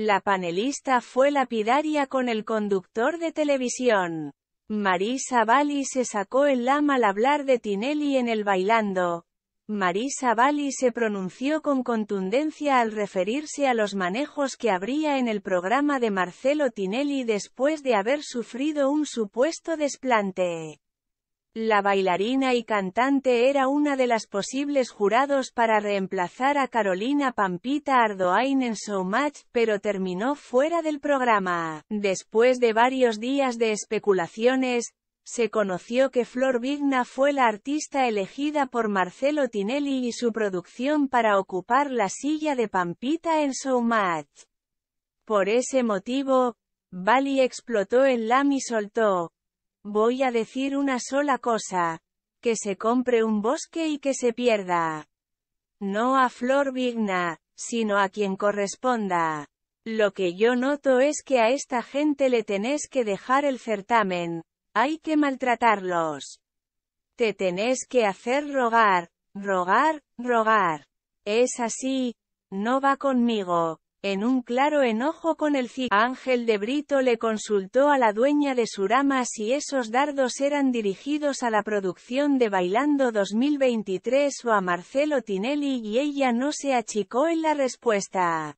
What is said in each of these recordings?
La panelista fue lapidaria con el conductor de televisión. Marisa Bali se sacó el lama al hablar de Tinelli en el Bailando. Marisa Bali se pronunció con contundencia al referirse a los manejos que habría en el programa de Marcelo Tinelli después de haber sufrido un supuesto desplante. La bailarina y cantante era una de las posibles jurados para reemplazar a Carolina Pampita Ardoain en Much, pero terminó fuera del programa. Después de varios días de especulaciones, se conoció que Flor Vigna fue la artista elegida por Marcelo Tinelli y su producción para ocupar la silla de Pampita en Showmatch. Por ese motivo, Bali explotó en y soltó, Voy a decir una sola cosa. Que se compre un bosque y que se pierda. No a Flor Vigna, sino a quien corresponda. Lo que yo noto es que a esta gente le tenés que dejar el certamen. Hay que maltratarlos. Te tenés que hacer rogar, rogar, rogar. Es así. No va conmigo. En un claro enojo con el ciclo, Ángel de Brito le consultó a la dueña de rama si esos dardos eran dirigidos a la producción de Bailando 2023 o a Marcelo Tinelli y ella no se achicó en la respuesta.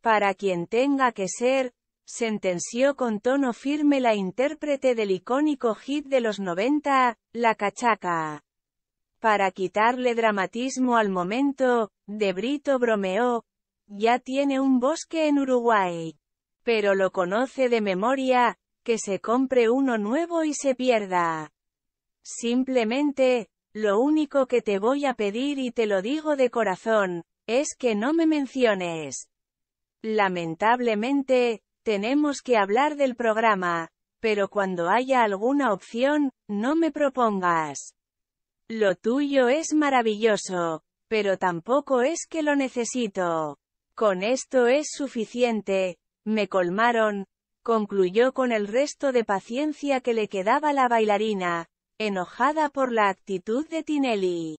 Para quien tenga que ser, sentenció con tono firme la intérprete del icónico hit de los 90, La Cachaca. Para quitarle dramatismo al momento, De Brito bromeó, ya tiene un bosque en Uruguay. Pero lo conoce de memoria, que se compre uno nuevo y se pierda. Simplemente, lo único que te voy a pedir y te lo digo de corazón, es que no me menciones. Lamentablemente, tenemos que hablar del programa, pero cuando haya alguna opción, no me propongas. Lo tuyo es maravilloso, pero tampoco es que lo necesito. Con esto es suficiente, me colmaron, concluyó con el resto de paciencia que le quedaba la bailarina, enojada por la actitud de Tinelli.